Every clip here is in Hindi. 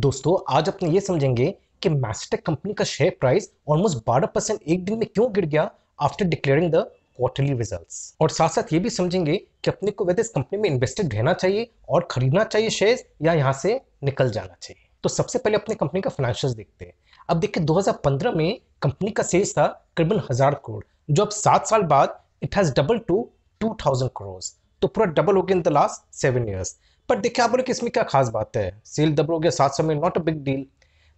दोस्तों आज अपन ये समझेंगे कि मैस्टेक कंपनी का शेयर प्राइस ऑलमोस्ट 12 परसेंट एक दिन में क्यों गिर गया after declaring the quarterly results और साथ साथ ये भी समझेंगे कि अपने को वैसे इस कंपनी में इन्वेस्टेड रहना चाहिए और खरीदना चाहिए शेयर्स या यहाँ से निकल जाना चाहिए तो सबसे पहले अपने कंपनी का फाइनेंशियल देखते हैं अब देखिए 2015 में कंपनी का सेल्स था करीबन हजार करोड़ जो अब सात साल बाद it has double to two thousand crore तो पूरा डबल हो गया in the last seven years पर देखिए आप बोले इसमें क्या खास बात है सेल दबड़ोगे सात सौ में not a big deal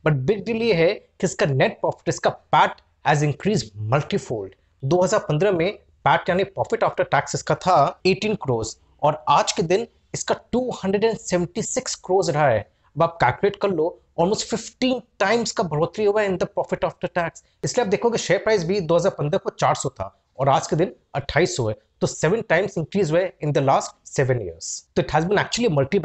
but big deal ये है कि इसका नेट प्रॉफिट इसका पैट एज इंक्रीज मल्टीफोल्ड 2015 में पैट यानी प्रॉफिट आफ्टर टैक्स इसका था 18 क्रोज और आज के दिन इसका 276 क्रोज रहा है अब आप कैलकुलेट कर लो ऑलमोस्ट 15 टाइम्स का बढ़ोतरी हुआ है in the profit after tax इसलिए आप देखोगे शेयर प्राइस भी 2015 को 400 था और आज के दिन 2800 है तो सेवन टाइम्स इंक्रीज हुए in the last seven years तो it has been actually a multi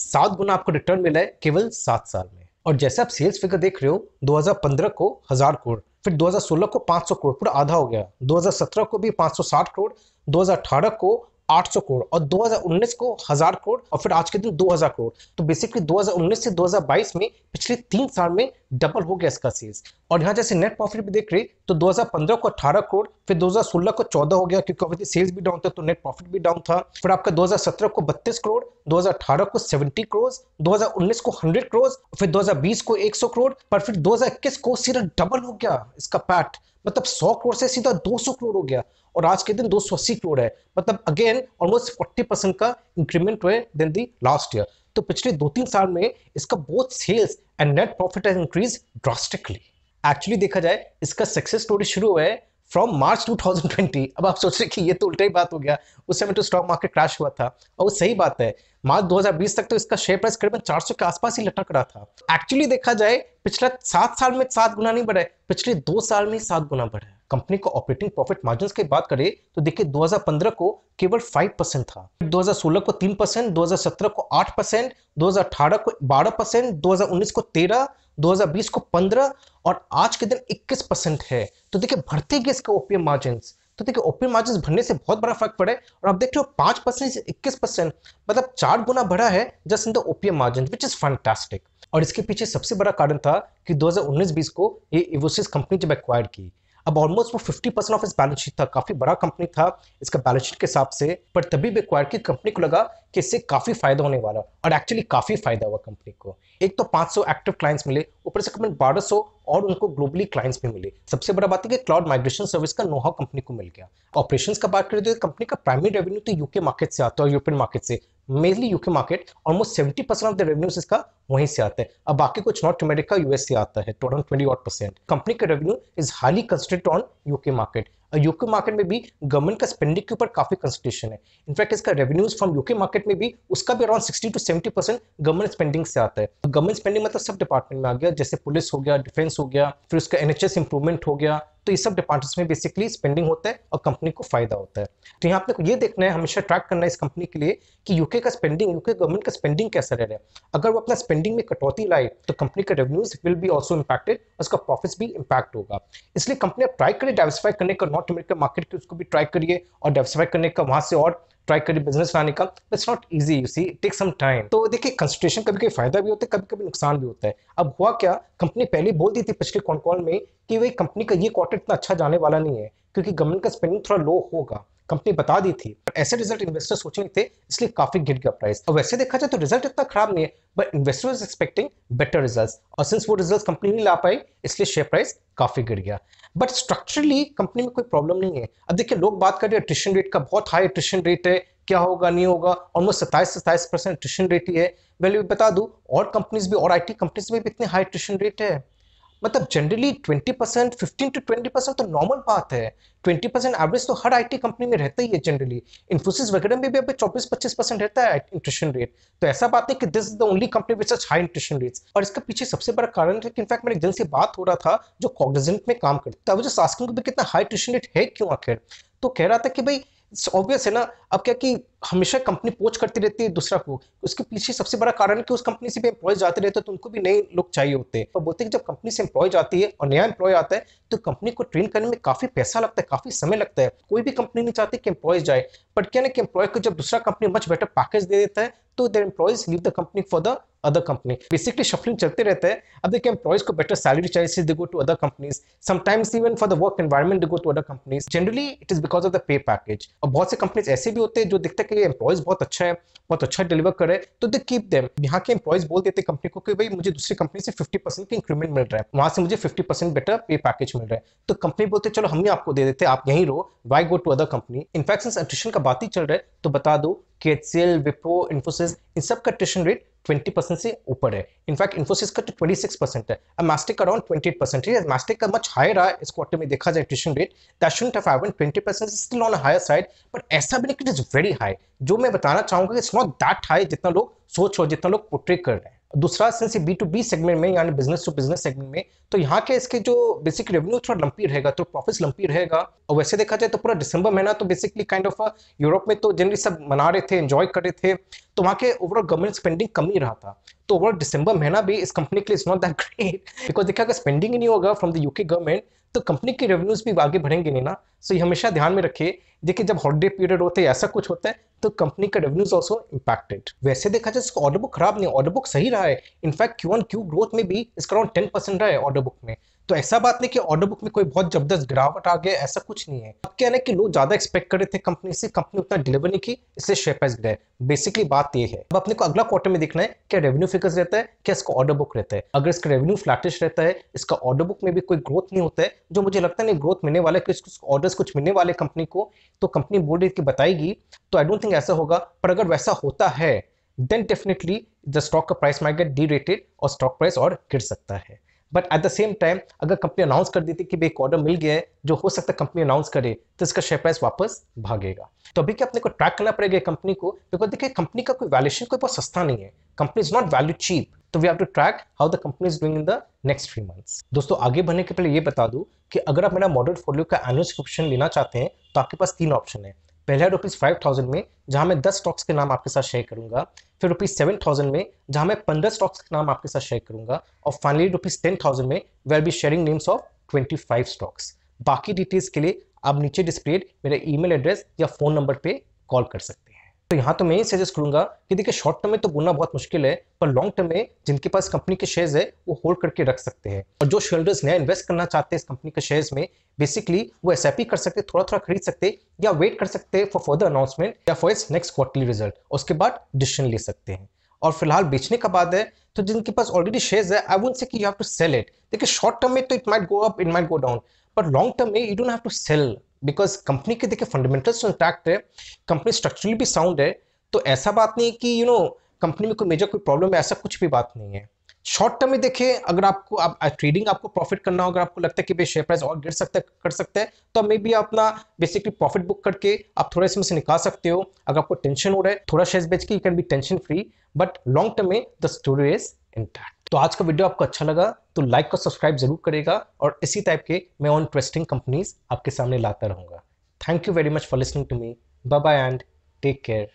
सात गुना आपको रिटर्न मिला है केवल सात साल में और जैसे आप सेल्स फिगर देख रहे हो 2015 को हजार करोड़ फिर 2016 को 500 करोड़ पूरा आधा हो गया 2017 को भी 560 करोड़ 2018 को 800 करोड़ और 2019 को हजार करोड़ और फिर आज के दिन 2000 करोड़ तो बेसिकली 2019 से 2022 में पिछले तीन साल में डबल हो गया इसका सेल्स और यहाँ जैसे नेट प्रॉफिट भी देख रहे तो 2015 को 18 करोड़ फिर 2016 को 14 हो गया क्योंकि अभी सेल्स भी डाउन था तो नेट प्रॉफिट भी डाउन था फिर आपका 2017 को 32 करोड़ 2018 को 70 करोड़ 2019 को 100 करोड़ फिर 2020 को 100 करोड़ पर फिर 2021 को सिर्फ डबल हो गया इसका पैट मतलब 100 करोड़ से सीधा 200 करोड़ हो गया और आज के दिन 280 करोड़ है मतलब अगेन ऑलमोस्ट 40 परसेंट का इंक्रीमेंट हुए देन दी लास्ट ईयर तो पिछले दो तीन साल में इसका both sales and net profit has increase drastically actually देखा जाए इसका सक्सेस स्टोरी शुरू हुआ है फ्रॉम मार्च 2020 अब आप सोच रहे कि ये तो उल्टा ही बात हो गया उस समय तो स्टॉक मार्केट क्रैश हुआ था और वो सही बात है मार्च 2020 तक तो इसका शेयर प्राइस करीबन 400 के आसपास ही लटक रहा था एक्चुअली देखा जाए पिछले सात साल में सात गुना नहीं बढ़ा है पिछले दो साल में सात गुना बढ़ा है कंपनी को ऑपरेटिंग प्रॉफिट मार्जिन की बात करें तो देखिए 2015 को केवल 5 परसेंट था 2016 को 3 परसेंट दो को 8 परसेंट दो को 12 परसेंट दो को 13 2020 को 15 और आज के दिन 21 परसेंट है तो देखिए भर्ती गए इसके ओपीएम मार्जिन तो देखिए ओपीएम मार्जिन भरने से बहुत बड़ा फर्क पड़े और आप देख रहे हो पाँच परसेंट से इक्कीस परसेंट मतलब चार गुना बढ़ा है just in the OPM margin which is fantastic और इसके पीछे सबसे बड़ा कारण था कि 2019-20 को ये इवोसिस कंपनी जब एक्वायर की अब ऑलमोस्ट वो फिफ्टी परसेंट ऑफ इस बैलेंस शीट था काफी बड़ा कंपनी था इसका बैलेंस शीट के हिसाब से पर तभी भी की कंपनी को लगा कि इससे काफी फायदा होने वाला और एक्चुअली काफी फायदा हुआ कंपनी को एक तो 500 एक्टिव क्लाइंट्स मिले ऊपर से बारह सौ और उनको ग्लोबली क्लाइंट्स भी मिले सबसे बड़ा बात है कि क्लाउड माइग्रेशन सर्विस का नोहा कंपनी को मिल गया ऑपरेशन का बात करें तो कंपनी का प्राइमरी रेवेन्यू तो यूके मार्केट से आता है यूरोपियन मार्केट से mainly UK market almost seventy percent of the revenues इसका वहीं से आता है अब बाकी कुछ नॉर्थ अमेरिका यूएस से आता है total twenty odd percent company का revenue is highly concentrate on UK market UK market में भी गवर्नमेंट का स्पेंडिंग के ऊपर काफी कंसेंट्रेशन है इनफैक्ट इसका रेवेन्यूज फ्रॉम यूके मार्केट में भी उसका भी around sixty to seventy percent government spending से आता है गवर्नमेंट स्पेंडिंग मतलब सब डिपार्टमेंट में आ गया जैसे पुलिस हो गया डिफेंस हो गया फिर उसका एनएचएस इंप्रूवमेंट हो गया तो ये सब डिपार्टमेंट्स में बेसिकली स्पेंडिंग होता है और कंपनी को फायदा होता है तो यहाँ आपको ये देखना है हमेशा ट्रैक करना है इस कंपनी के लिए कि यूके का स्पेंडिंग यूके गवर्नमेंट का स्पेंडिंग कैसा रह रहा है अगर वो अपना स्पेंडिंग में कटौती लाए तो कंपनी का रेवन्यूज विल भी ऑल्सो इम्पैक्टेड उसका प्रॉफिट भी इम्पैक्ट होगा इसलिए कंपनी आप ट्राई करिए डाइवर्सिफाई करने का नॉर्थ अमेरिका मार्केट की उसको भी ट्राई करिए और डाइवर्सिफाई करने का वहाँ से और ट्राई करिए बिजनेस लाने का it's not easy you see take some time तो देखिए कंसल्टेशन कभी कभी फायदा भी होता है कभी कभी नुकसान भी होता है अब हुआ क्या कंपनी पहले बोल दी थी पिछले कॉन कॉल में कि वही कंपनी का ये क्वार्टर इतना अच्छा जाने वाला नहीं है क्योंकि गवर्नमेंट का स्पेंडिंग थोड़ा लो होगा कंपनी बता दी थी पर ऐसे रिजल्ट इन्वेस्टर सोच रहे थे इसलिए काफी गिर गया प्राइस और वैसे देखा जाए तो रिजल्ट इतना खराब नहीं है but investor is expecting better result और सिंस वो रिजल्ट कंपनी नहीं ला पाई इसलिए शेयर प्राइस काफी गिर गया बट स्ट्रक्चरली कंपनी में कोई प्रॉब्लम नहीं है अब देखिए लोग बात कर रहे हैं ट्रिशन रेट का बहुत हाई ट्रिशन रेट है क्या होगा नहीं होगा ऑलमोस्ट सत्ताईस सत्ताईस परसेंट ट्रिशन रेट ही है वैल्यू बता दू और कंपनीज भी और आईटी कंपनीज में भी इतने हाई ट्रिशन रेट है मतलब generally 20 percent fifteen to 20 percent तो नॉर्मल बात है 20 परसेंट एवरेज तो हर आईटी कंपनी में रहता ही है जनरली इन्फोसिस वगैरह में भी अभी 24 25 परसेंट रहता है इंट्रेशन रेट तो ऐसा बात है कि this is the only company which such high attrition rate और इसका पीछे सबसे बड़ा कारण है कि इनफैक्ट मेरे दिल से बात हो रहा था जो कॉग्रेजेंट में काम करता है वो जो सास्किंग कितना हाई इंट्रेशन रेट है क्यों आखिर तो कह रहा था कि भाई ऑब्वियस है ना अब क्या कि हमेशा कंपनी पोच करती रहती है दूसरा को उसके पीछे सबसे बड़ा कारण कि उस कंपनी से भी एम्प्लॉय जाते रहते हैं तो उनको भी नए लोग चाहिए होते हैं और बोलते हैं कि जब कंपनी से एम्प्लॉय जाती है और नया एम्प्लॉय आता है तो कंपनी को ट्रेन करने में काफ़ी पैसा लगता है काफ़ी समय लगता है कोई भी कंपनी नहीं चाहती कि एम्प्लॉय जाए बट क्या ना कि एम्प्लॉय को जब दूसरा कंपनी मच बेटर पैकेज दे देता है तो their employees leave the company for the other company basically shuffling चलते रहते हैं अब देखिए एम्प्लॉयज को बेटर सैलरी चाहिए they go to other companies sometimes even for the work environment they go to other companies generally it is because of the pay package और बहुत से कंपनीज ऐसे भी होते हैं जो दिखते हैं कि एम्प्लॉयज बहुत अच्छा है बहुत अच्छा डिलीवर करे तो दे कीप देम यहाँ के एम्प्लॉयज बोल देते कंपनी को कि भाई मुझे दूसरी कंपनी से फिफ्टी परसेंट का इंक्रीमेंट मिल रहा है वहां से मुझे fifty percent better pay package मिल रहा है तो कंपनी बोलते चलो हम ही आपको दे देते आप यहीं रहो why go to other company in fact attrition का बात ही चल रहा है तो बता दो के एच विप्रो इन्फोसिस इन सब का ट्यूशन रेट ट्वेंटी परसेंट से ऊपर है इनफैक्ट इन्फोसिस का तो सिक्स परसेंट है मास्टिक का अराउंड एट परसेंट है मास्टिक का मच हाई रहा इस क्वार्टर में देखा जाए attrition rate that shouldn't have percent still on higher side but ऐसा भी नहीं कि इट इज वेरी हाई जो मैं बताना चाहूंगा इट्स नॉट दैट हाई जितना लोग सोच रहे जितना लोग पोट्रेट कर रहे हैं दूसरा since B to B segment में यानी बिजनेस टू बिजनेस सेगमेंट में तो यहाँ के इसके जो बेसिक रेवेन्यू थोड़ा लंपी रहेगा तो प्रॉफिट लंपी रहेगा और वैसे देखा जाए तो पूरा दिसंबर महीना तो बेसिकली काइंड ऑफ यूरोप में तो जनरली सब मना रहे थे एंजॉय कर रहे थे तो वहाँ के ओवरऑल गवर्नमेंट स्पेंडिंग कम ही रहा था तो ओवरऑल दिसंबर महीना भी इस कंपनी के लिए is not that great because देखा स्पेंडिंग ही नहीं होगा फ्रॉम द यूके गवर्नमेंट तो कंपनी के रेवेन्यूज भी आगे बढ़ेंगे नहीं ना सो ये हमेशा ध्यान में रखिए देखिए जब हॉलीडे पीरियड होते हैं ऐसा कुछ होता है तो कंपनी का रेवेन्यूज ऑल्सो इंपैक्टेड वैसे देखा जाए इसका ऑर्डर बुक खराब नहीं ऑर्डर बुक सही रहा है in fact Q on Q growth में भी इसका अराउंड टेन परसेंट रहा है ऑर्डर बुक में तो ऐसा बात नहीं कि ऑर्डर बुक में कोई बहुत जबरदस्त गिरावट आ गया ऐसा कुछ नहीं है अब कहना है कि लोग ज्यादा एक्सपेक्ट कर रहे थे कंपनी से कंपनी उतना डिलीवर नहीं की इससे शेयर प्राइस गिरा बेसिकली बात ये है अब अपने को अगला क्वार्टर में देखना है क्या रेवेन्यू फिगर्स रहता है क्या इसका ऑर्डर बुक रहता है अगर इसका रेवेन्यू फ्लैटिश रहता है इसका ऑर्डर बुक में भी कोई ग्रोथ नहीं होता है जो मुझे लगता नहीं ग्रोथ मिलने वाला है ऑर्डर कुछ मिलने वाले कंपनी को तो कंपनी बोल रही बताएगी तो आई डोंट थिंक ऐसा होगा पर अगर वैसा होता है देन डेफिनेटली द स्टॉक का price market get derated और स्टॉक प्राइस और गिर सकता है but at the same time अगर कंपनी अनाउंस कर देती कि भाई एक ऑर्डर मिल गया है जो हो सकता है कंपनी अनाउंस करे तो इसका शेयर प्राइस वापस भागेगा तो अभी क्या अपने को ट्रैक करना पड़ेगा कंपनी को बिकॉज देखिए कंपनी का कोई वैल्यूशन कोई बहुत सस्ता नहीं है company is not value cheap तो we have to track how the company is doing in the next three months दोस्तों आगे बढ़ने के पहले ये बता दूं कि अगर आप मेरा मॉडल फोलियो का एनुअल सब्सक्रिप्शन लेना चाहते हैं तो आपके पास तीन ऑप्शन है पहले है रुपीज़ फाइव थाउजेंड में जहां मैं दस स्टॉक्स के नाम आपके साथ शेयर करूंगा फिर रुपीज़ सेवन थाउजेंड में जहां मैं पंद्रह स्टॉक्स के नाम आपके साथ शेयर करूंगा और फाइनली रुपीज़ टेन थाउजेंड में we'll be sharing names of twenty five stocks बाकी डिटेल्स के लिए आप नीचे डिस्प्लेड ई ईमेल एड्रेस या फ़ोन नंबर पर कॉल कर सकते हैं तो यहाँ तो मैं ये सजेस्ट करूंगा कि देखिए शॉर्ट टर्म में तो बोलना बहुत मुश्किल है पर लॉन्ग टर्म में जिनके पास कंपनी के शेयर्स है वो होल्ड करके रख सकते हैं और जो शेयर नया इन्वेस्ट करना चाहते हैं इस कंपनी के शेयर्स में बेसिकली वो एस कर सकते थोड़ा थोड़ा खरीद सकते या वेट कर सकते हैं फॉर फर्दर अनाउंसमेंट या फॉर इस नेक्स्ट क्वार्टरली रिजल्ट उसके बाद डिसीजन ले सकते हैं और फिलहाल बेचने का बात है तो जिनके पास ऑलरेडी शेयर है आई वोट से कि you have to sell it देखिए शॉर्ट टर्म में तो it might go up it might go down but long term में you don't have to sell because company के देखिए फंडामेंटल्स इंटैक्ट तो है कंपनी स्ट्रक्चरली भी साउंड है तो ऐसा बात नहीं कि यू नो कंपनी में कोई मेजर कोई प्रॉब्लम है ऐसा कुछ भी बात नहीं है शॉर्ट टर्म में देखें अगर आपको आप ट्रेडिंग आपको प्रॉफिट करना हो अगर आपको लगता है कि भाई शेयर प्राइस और गिर सकता है कर सकता है तो मे भी अपना बेसिकली प्रॉफिट बुक करके आप थोड़ा इसमें से निकाल सकते हो अगर आपको टेंशन हो रहा है थोड़ा शेयर बेच के you can be tension free but long term में द स्टोरी इज इंटैक्ट तो आज का वीडियो आपको अच्छा लगा तो लाइक और सब्सक्राइब जरूर करेगा और इसी टाइप के मैं ऑन ट्रस्टिंग कंपनीज आपके सामने लाता रहूँगा thank you very much for listening to me bye bye and take care